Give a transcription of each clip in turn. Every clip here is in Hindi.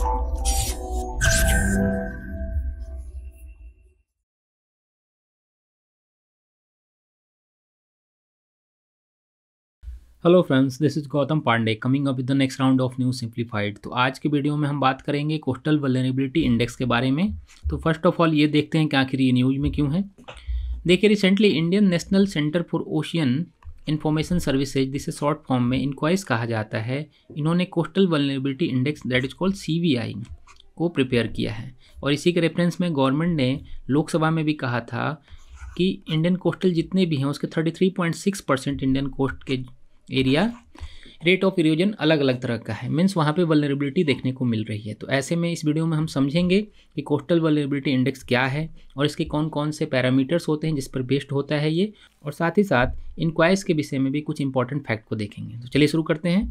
hello friends this is Gautam Pandey coming up with the next round of news simplified तो आज के वीडियो में हम बात करेंगे कोस्टल वलरेबिलिटी इंडेक्स के बारे में तो फर्स्ट ऑफ ऑल ये देखते हैं कि आखिर ये न्यूज में क्यों है देखिए recently Indian National Centre for Ocean Information Services जिसे शॉर्ट फॉर्म में इंक्वायर्स कहा जाता है इन्होंने coastal vulnerability index that is called C को प्रिपेयर किया है और इसी के रेफरेंस में गवर्नमेंट ने लोकसभा में भी कहा था कि इंडियन कोस्टल जितने भी हैं उसके 33.6 परसेंट इंडियन कोस्ट के एरिया रेट ऑफ इरोजन अलग अलग तरह का है मीन्स वहाँ पे वलरेबिलिटी देखने को मिल रही है तो ऐसे में इस वीडियो में हम समझेंगे कि कोस्टल वलरेबिलिटी इंडेक्स क्या है और इसके कौन कौन से पैरामीटर्स होते हैं जिस पर बेस्ड होता है ये और साथ ही साथ इंक्वायर्स के विषय में भी कुछ इंपॉर्टेंट फैक्ट को देखेंगे तो चलिए शुरू करते हैं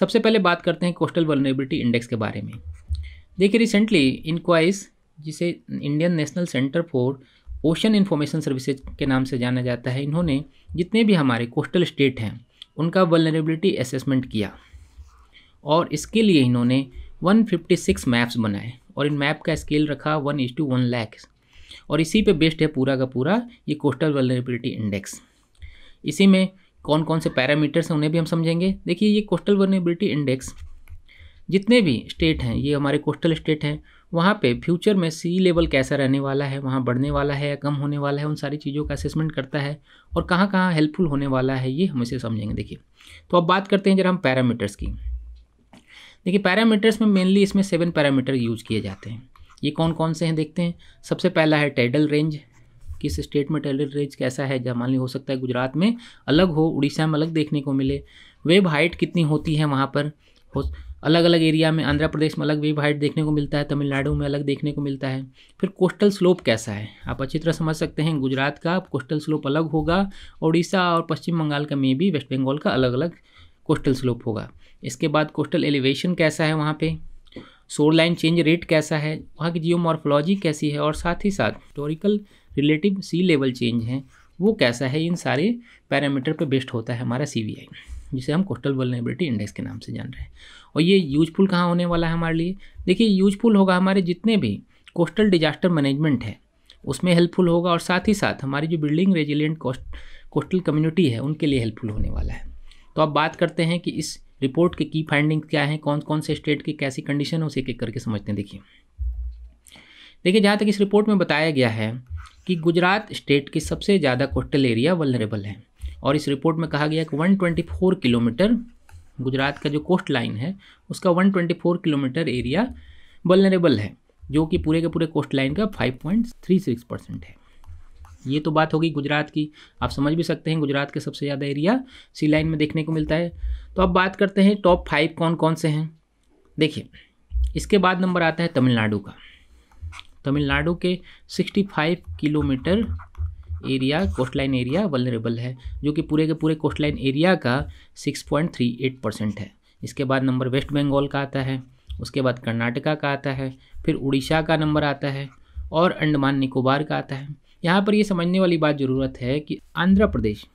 सबसे पहले बात करते हैं कोस्टल वलरेबिलिटी इंडेक्स के बारे में देखिए रिसेंटली इंक्वायर्स जिसे Indian National Centre for Ocean Information Services के नाम से जाना जाता है इन्होंने जितने भी हमारे कोस्टल स्टेट हैं उनका वलनरेबिलिटी असेसमेंट किया और इसके लिए इन्होंने 156 मैप्स बनाए और इन मैप का स्केल रखा one is to one lakh और इसी पे बेस्ड है पूरा का पूरा ये कोस्टल वलनरेबिलिटी इंडेक्स इसी में कौन कौन से पैरामीटर्स हैं उन्हें भी हम समझेंगे देखिए ये कोस्टल वलनरेबिलिटी इंडेक्स जितने भी स्टेट हैं ये हमारे कोस्टल स्टेट हैं वहाँ पे फ्यूचर में सी लेवल कैसा रहने वाला है वहाँ बढ़ने वाला है या कम होने वाला है उन सारी चीज़ों का असेसमेंट करता है और कहाँ कहाँ हेल्पफुल होने वाला है ये हम इसे समझेंगे देखिए तो अब बात करते हैं जरा हम पैरामीटर्स की देखिए पैरामीटर्स में मेनली इसमें सेवन पैरामीटर यूज किए जाते हैं ये कौन कौन से हैं देखते हैं सबसे पहला है टेडल रेंज किस स्टेट में टेडल रेंज कैसा है जहाँ मान ली हो सकता है गुजरात में अलग हो उड़ीसा में अलग देखने को मिले वेब हाइट कितनी होती है वहाँ पर हो अलग अलग एरिया में आंध्र प्रदेश में अलग वेव हाइट देखने को मिलता है तमिलनाडु में अलग देखने को मिलता है फिर कोस्टल स्लोप कैसा है आप अच्छी तरह समझ सकते हैं गुजरात का कोस्टल स्लोप अलग होगा उड़ीसा और पश्चिम बंगाल का मे भी वेस्ट बंगाल का अलग अलग कोस्टल स्लोप होगा इसके बाद कोस्टल एलिवेशन कैसा है वहाँ पर शोर लाइन चेंज रेट कैसा है वहाँ की जियोमॉर्फोलॉजी कैसी है और साथ ही साथ historical relative sea level change है वो कैसा है इन सारे पैरामीटर पर बेस्ड होता है हमारा सी जिसे हम कोस्टल वलनेबिलिटी इंडेक्स के नाम से जान रहे हैं और ये यूजफुल कहाँ होने वाला है हमारे लिए देखिए यूजफुल होगा हमारे जितने भी कोस्टल डिजास्टर मैनेजमेंट है उसमें हेल्पफुल होगा और साथ ही साथ हमारी जो building resilient coast coastal community है उनके लिए हेल्पफुल होने वाला है तो अब बात करते हैं कि इस रिपोर्ट के की फाइंडिंग क्या हैं कौन कौन से स्टेट की कैसी कंडीशन है उसे एक करके समझते हैं देखिए देखिए जहाँ तक इस रिपोर्ट में बताया गया है कि गुजरात स्टेट की सबसे ज़्यादा कोस्टल एरिया वलरेबल है और इस रिपोर्ट में कहा गया कि 124 किलोमीटर गुजरात का जो कोस्ट लाइन है उसका 124 किलोमीटर एरिया वलरेबल है जो कि पूरे के पूरे कोस्ट लाइन का 5.36 परसेंट है ये तो बात होगी गुजरात की आप समझ भी सकते हैं गुजरात के सबसे ज़्यादा एरिया सी लाइन में देखने को मिलता है तो अब बात करते हैं टॉप फाइव कौन कौन से हैं देखिए इसके बाद नंबर आता है तमिलनाडु का तमिलनाडु के 65 kilometre area coastline area vulnerable है जो कि पूरे के पूरे कोस्टलाइन एरिया का 6.38 परसेंट है इसके बाद नंबर वेस्ट बंगाल का आता है उसके बाद कर्नाटका का आता है फिर उड़ीसा का नंबर आता है और अंडमान निकोबार का आता है यहाँ पर ये समझने वाली बात ज़रूरत है कि आंध्र प्रदेश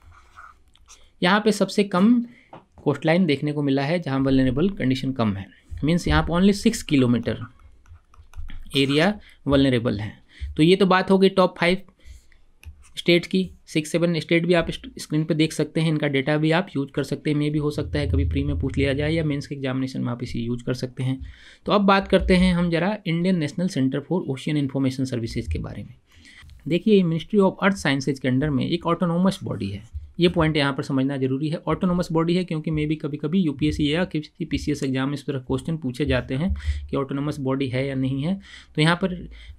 यहाँ पर सबसे कम कोस्टलाइन देखने को मिला है जहाँ वेलरेबल कंडीशन कम है मीन्स यहाँ पर only six kilometre area vulnerable हैं तो ये तो बात हो गई टॉप फाइव स्टेट की सिक्स सेवन स्टेट भी आप स्क्रीन पे देख सकते हैं इनका डेटा भी आप यूज कर सकते हैं मे भी हो सकता है कभी प्री में पूछ लिया जाए या मेंस के एग्जामिनेशन में आप इसे यूज कर सकते हैं तो अब बात करते हैं हम जरा Indian National Centre for Ocean Information Services के बारे में देखिए मिनिस्ट्री ऑफ अर्थ साइंसेज के अंडर में एक ऑटोनोमस बॉडी है ये पॉइंट यहाँ पर समझना जरूरी है ऑटोनोमस बॉडी है क्योंकि मे भी कभी कभी यूपीएससी या किसी पीसीएस एग्जाम में इस तरह क्वेश्चन पूछे जाते हैं कि ऑटोनोमस बॉडी है या नहीं है तो यहाँ पर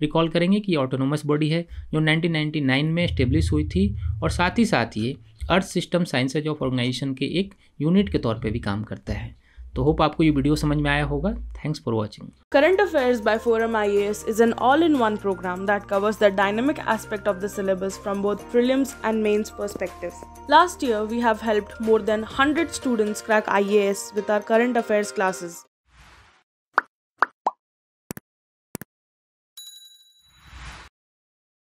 रिकॉल करेंगे कि ऑटोनोमस बॉडी है जो 1999 में स्टेब्लिश हुई थी और साथ ही साथ ये earth system sciences of organisation के एक यूनिट के तौर पर भी काम करता है तो होप आपको ये वीडियो समझ में आया होगा thanks for watching current affairs by forum IAS is an all in one programme that covers the dynamic aspect of the syllabus from both prelims and mains perspective last year we have helped more than hundred students crack IAS with our current affairs classes